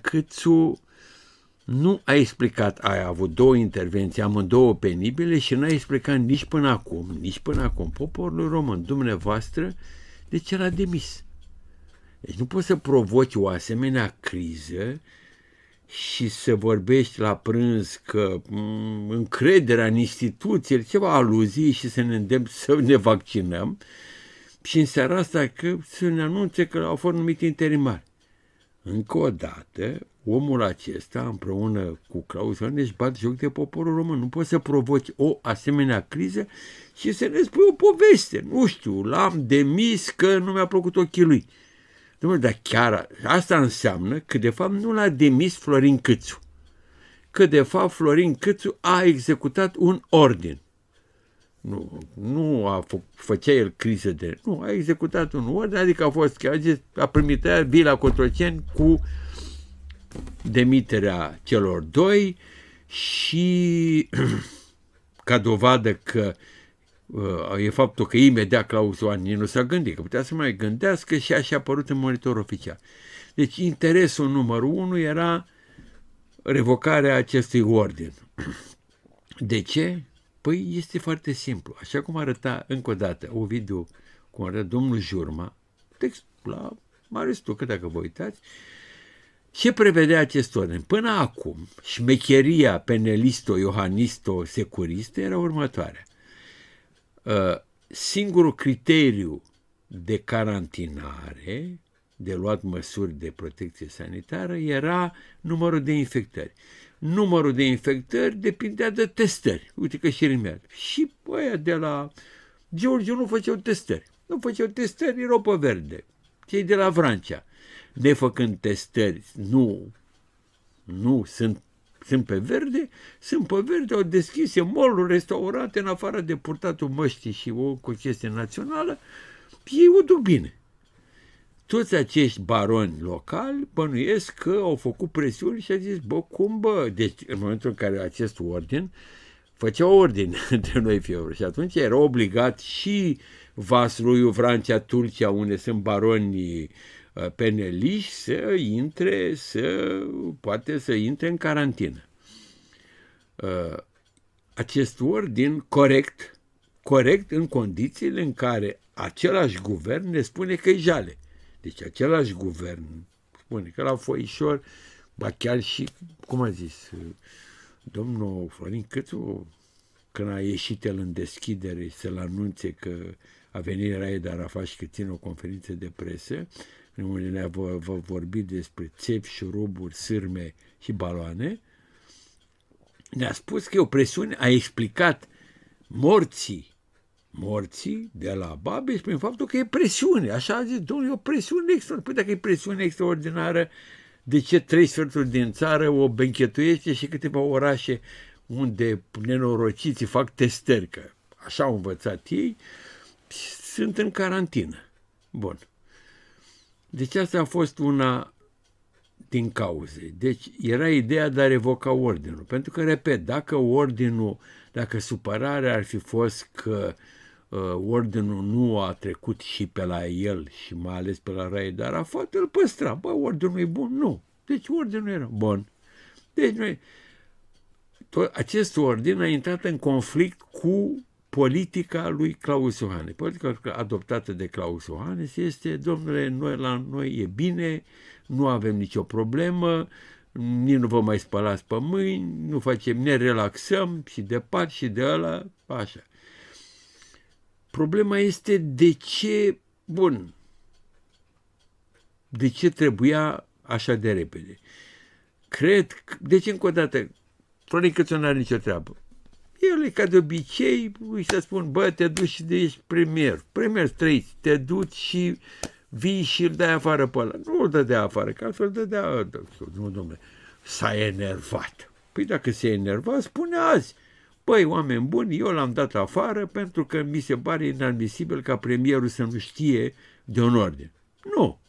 Câțu nu a explicat, ai avut două intervenții, amândouă penibile și n-a explicat nici până acum, nici până acum, poporul român, dumneavoastră, de deci ce l-a demis. Deci nu poți să provoci o asemenea criză și să vorbești la prânz că mm, încrederea în instituție, ceva aluzii și să ne îndemn să ne vaccinăm și în seara asta că să ne anunțe că au fost numite interimari. Încă o dată, omul acesta, împreună cu Claus Ioaneș, bat joc de poporul român. Nu poți să provoci o asemenea criză și să ne spui o poveste. Nu știu, l-am demis că nu mi-a plăcut ochii lui. Dumnezeu, dar chiar asta înseamnă că, de fapt, nu l-a demis Florin Câțu. Că, de fapt, Florin Câțu a executat un ordin. Nu, nu a fă, făcea el crize de... Nu, a executat un ordine, adică a fost... chiar zis, a primit aia Vila Cotroceni cu demiterea celor doi și ca dovadă că uh, e faptul că imediat Claus Oani nu s-a gândit, că putea să mai gândească și așa a apărut în monitor oficial. Deci interesul numărul unu era revocarea acestui ordin. De ce? Păi este foarte simplu. Așa cum arăta încă o dată o video cum arăta domnul Jurma, textul, la Marius Tucă, dacă vă uitați, ce prevedea acest ordin? Până acum, șmecheria penelisto-iohanisto-securistă era următoarea. Uh, singurul criteriu de carantinare, de luat măsuri de protecție sanitară, era numărul de infectări numărul de infectări depindea de testări. Uite că și rimea. Și aia de la George nu făceau testări. Nu făceau testări, erau pe verde. Cei de la Francia. făcând testări, nu, nu sunt sunt pe verde, sunt pe verde, au deschis moluri, restaurate în afară de purtatul măștii și o chestie națională, ei o duc bine toți acești baroni locali bănuiesc că au făcut presiuni și a zis, bă, cum bă? Deci, în momentul în care acest ordin făcea ordine între noi fiori și atunci era obligat și Vasluiu, Franța, Turcia, unde sunt baronii uh, peneliși, să intre, să poate să intre în carantină. Uh, acest ordin corect, corect în condițiile în care același guvern ne spune că e jale. Deci același guvern spune că la foișor, ba chiar și, cum a zis, domnul Florin Câțu, când a ieșit el în deschidere să-l anunțe că a venit Raed Arafat și că ține o conferință de presă, unde ne-a vorbit despre țepi, șuruburi, sârme și baloane, ne-a spus că e o presiune, a explicat morții morții de la babes prin faptul că e presiune. Așa a zis, domnule, e o presiune extraordinară. Păi dacă e presiune extraordinară, de ce trei sferturi din țară o benchetuiește și câteva orașe unde nenorociții fac testări, că așa au învățat ei, sunt în carantină. Bun. Deci asta a fost una din cauze. Deci era ideea de a revoca ordinul. Pentru că, repet, dacă ordinul, dacă supărarea ar fi fost că uh, Uh, ordinul nu a trecut și pe la el și mai ales pe la Raed Arafat, îl păstra. Bă, ordinul e bun? Nu. Deci ordinul era bun. Deci noi, tot, acest ordin a intrat în conflict cu politica lui Claus Iohannis. Politica adoptată de Claus Iohannis este, domnule, noi la noi e bine, nu avem nicio problemă, nici nu vă mai spălați pe mâini, nu facem, ne relaxăm și de pat și de ăla, așa. Problema este de ce, bun, de ce trebuia așa de repede. Cred, deci încă o dată, Florin Cățu nu are nicio treabă. El, ca de obicei, îi să spun, bă, te duci și de ești premier, premier străit, te duci și vii și îl dai afară pe ăla. Nu îl de afară, că altfel afară. nu, domnule, s-a enervat. Păi dacă se enervat, spune azi, Păi, oameni buni, eu l-am dat afară pentru că mi se pare inadmisibil ca premierul să nu știe de un ordin. Nu.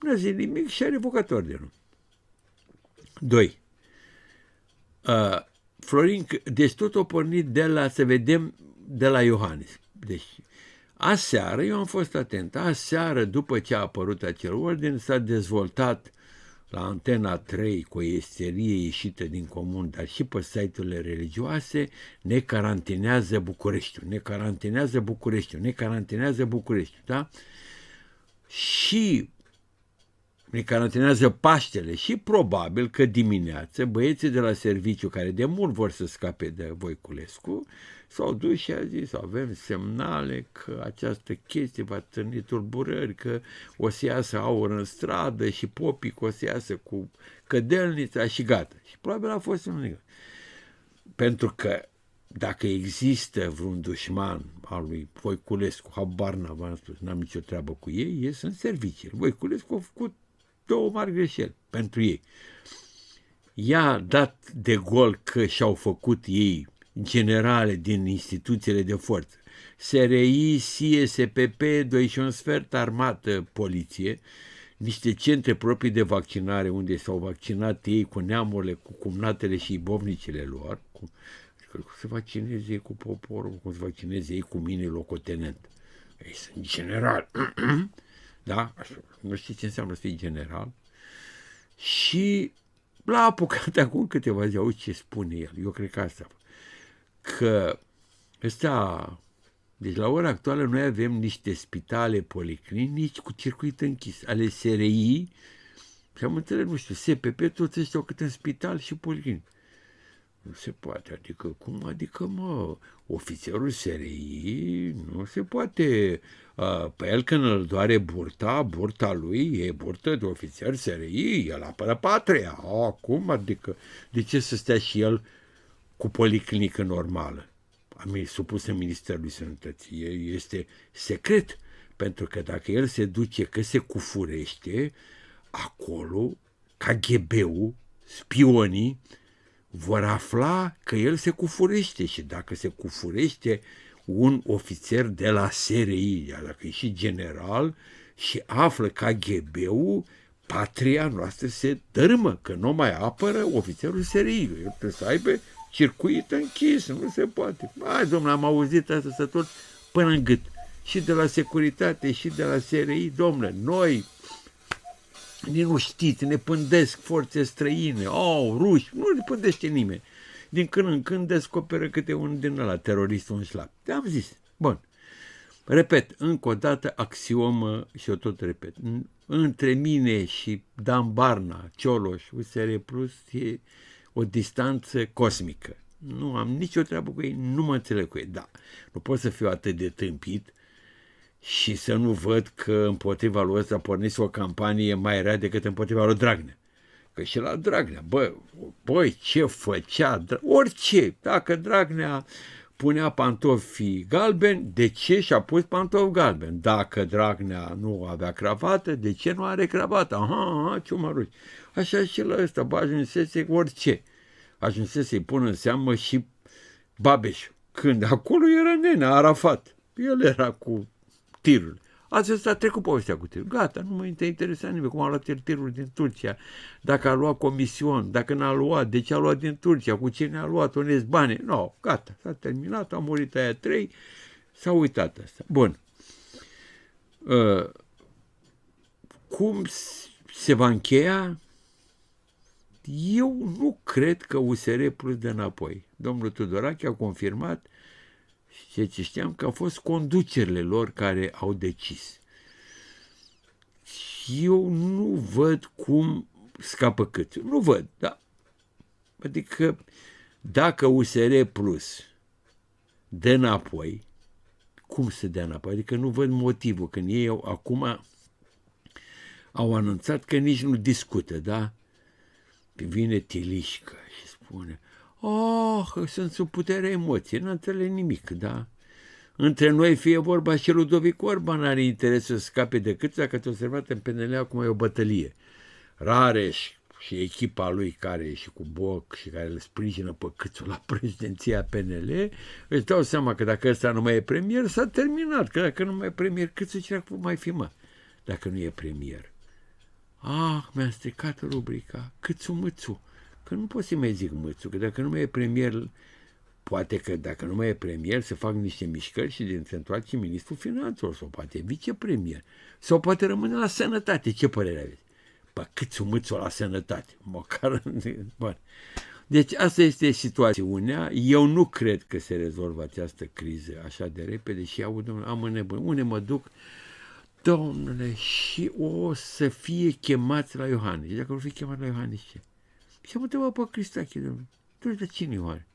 Nu zic nimic și a revocat ordinul. 2. Uh, Florin, deci tot o pornit de la, să vedem, de la Iohannis. Deci, aseară, eu am fost atent, aseară, după ce a apărut acel ordin, s-a dezvoltat la Antena 3 cu o esterie ieșită din comun, dar și pe site-urile religioase, ne carantinează Bucureștiul, ne carantinează Bucureștiul, ne carantinează Bucureștiul, da? Și prin care Paștele și probabil că dimineață băieții de la serviciu care de mult vor să scape de Voiculescu s-au dus și a zis avem semnale că această chestie va târni tulburări, că o să iasă aur în stradă și popii o să iasă cu cădelnița și gata. Și probabil a fost un Pentru că dacă există vreun dușman al lui Voiculescu, habar n-am spus, n-am nicio treabă cu ei, ei sunt servicii. Voiculescu a făcut două mari greșeli pentru ei. I-a dat de gol că și-au făcut ei generale din instituțiile de forță. SRI, SPP, 21 sfert, armată, poliție, niște centre proprii de vaccinare unde s-au vaccinat ei cu neamurile, cu cumnatele și bovnicile lor, cu, adică cum se vaccineze ei cu poporul, cum se vaccineze ei cu mine locotenent. Ei sunt general. da? Așa, nu știi ce înseamnă să fii general. Și l-a apucat acum câteva zile, auzi ce spune el, eu cred că asta, că ăsta, deci la ora actuală noi avem niște spitale policlinici cu circuit închis, ale SRI, și am înțeles, nu știu, SPP, toți ăștia au cât în spital și policlinic. Nu se poate. Adică, cum adică, mă, ofițerul SRI nu se poate. Pe el când îl doare burta, burta lui e burtă de ofițer SRI, el apără patria. Acum, adică, de ce să stea și el cu policlinică normală? Am supus în Ministerul Sănătății. Este secret, pentru că dacă el se duce că se cufurește, acolo KGB-ul, spionii, vor afla că el se cufurește și dacă se cufurește un ofițer de la SRI, dacă e și general, și află KGB-ul, patria noastră se dărâmă, că nu mai apără ofițerul SRI. El trebuie să aibă circuit închis, nu se poate. Hai, domnule, am auzit asta să tot până în gât. Și de la securitate, și de la SRI, domnule, noi, liniștiți, ne pândesc forțe străine, au, oh, ruși, nu ne pândește nimeni. Din când în când descoperă câte un din ăla, terorist un slab. Te-am zis. Bun. Repet, încă o dată, axiomă și eu tot repet. Între mine și Dan Barna, Cioloș, USR Plus, e o distanță cosmică. Nu am nicio treabă cu ei, nu mă înțeleg cu ei. Da, nu pot să fiu atât de tâmpit și să nu văd că împotriva lui ăsta pornise o campanie mai rea decât împotriva lui Dragnea. Că și la Dragnea, bă, băi, ce făcea, orice, dacă Dragnea punea pantofi galben, de ce și-a pus pantofi galben? Dacă Dragnea nu avea cravată, de ce nu are cravată? Aha, aha, ciumăruci. Așa și la ăsta, bă, ajunsese orice. Ajunsese să-i pună în seamă și Babeș, când acolo era nenea, Arafat. El era cu tirul. Acesta a trecut povestea cu tirul. Gata, nu mă interesează nimic cum a luat el tirul din Turcia, dacă a luat comision, dacă n-a luat, de ce a luat din Turcia, cu cine a luat, unde bani. Nu, no, gata, s-a terminat, a murit aia trei, s-a uitat asta. Bun. Uh, cum se va încheia? Eu nu cred că USR plus de înapoi. Domnul Tudorache a confirmat ce știam că au fost conducerile lor care au decis. Eu nu văd cum scapă cât. Nu văd, da. Adică dacă USR Plus dă înapoi, cum se dă înapoi? Adică nu văd motivul. Când ei au, acum au anunțat că nici nu discută, da? Vine Tilișcă și spune, Oh, sunt sub puterea emoției, nu înțeleg nimic, da? Între noi fie vorba și Ludovic Orban are interes să scape decât dacă te observat în PNL acum e o bătălie. Rareș și echipa lui care e și cu Boc și care îl sprijină pe câțul la președinția PNL, își dau seama că dacă ăsta nu mai e premier, s-a terminat, că dacă nu mai e premier, câțul ce mai fi, mă, dacă nu e premier. Ah, mi-a stricat rubrica, câțu mâțu. Că nu pot să mai zic mâțu, că dacă nu mai e premier, poate că dacă nu mai e premier, se fac niște mișcări și din se întoarce ministrul finanțelor sau poate vicepremier. Sau poate rămâne la sănătate. Ce părere aveți? Bă, cât mâțul la sănătate? Măcar... Bă. Deci asta este situația unea. Eu nu cred că se rezolvă această criză așa de repede și iau, domnule, am nebun. Unde mă duc? Domnule, și o să fie chemați la Iohannis. Dacă vor fi chemați la Iohannis, ce? am întrebat pe Cristache, domnule, dar cine oare?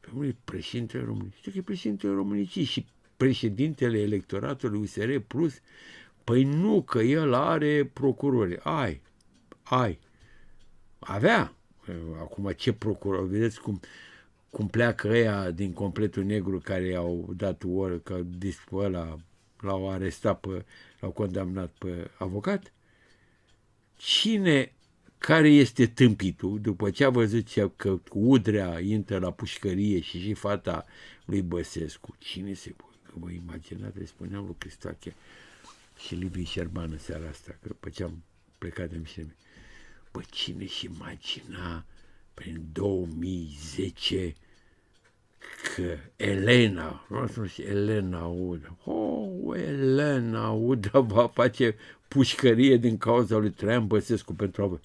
Pe păi, e președintele României. Știu că e președintele României și președintele electoratului USR Plus? Păi nu, că el are procurori. Ai, ai. Avea. Acum ce procuror? Vedeți cum, cum pleacă ăia din completul negru care i-au dat oră, că ăla l-au arestat, pe, l-au condamnat pe avocat? Cine care este tâmpitul, după ce a văzut că cu Udrea intră la pușcărie și și fata lui Băsescu, cine se că vă imaginați, le spuneam lui Cristoache și Liviu Șerban în seara asta, că după ce am plecat de mișine, bă, cine și imagina prin 2010 că Elena, nu știu, Elena Uda, oh, Elena Uda va face pușcărie din cauza lui Traian Băsescu pentru a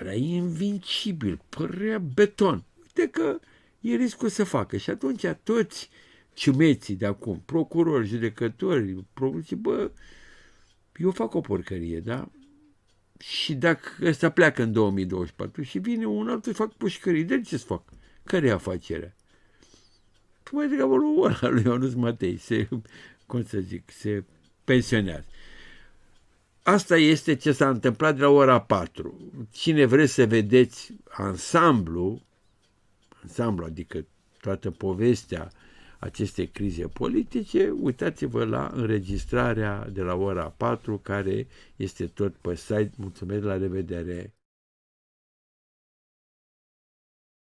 părea invincibil, părea beton. Uite că e riscul să facă. Și atunci toți ciumeții de acum, procurori, judecători, zice, bă, eu fac o porcărie, da? Și dacă ăsta pleacă în 2024 și vine un altul, fac pușcării. De ce să fac? Care e afacerea? Mai păi, degrabă lui ăla, lui Ionuț Matei, se, cum să zic, se pensionează. Asta este ce s-a întâmplat de la ora 4. Cine vreți să vedeți ansamblu, ansamblu, adică toată povestea acestei crize politice, uitați-vă la înregistrarea de la ora 4, care este tot pe site. Mulțumesc, la revedere!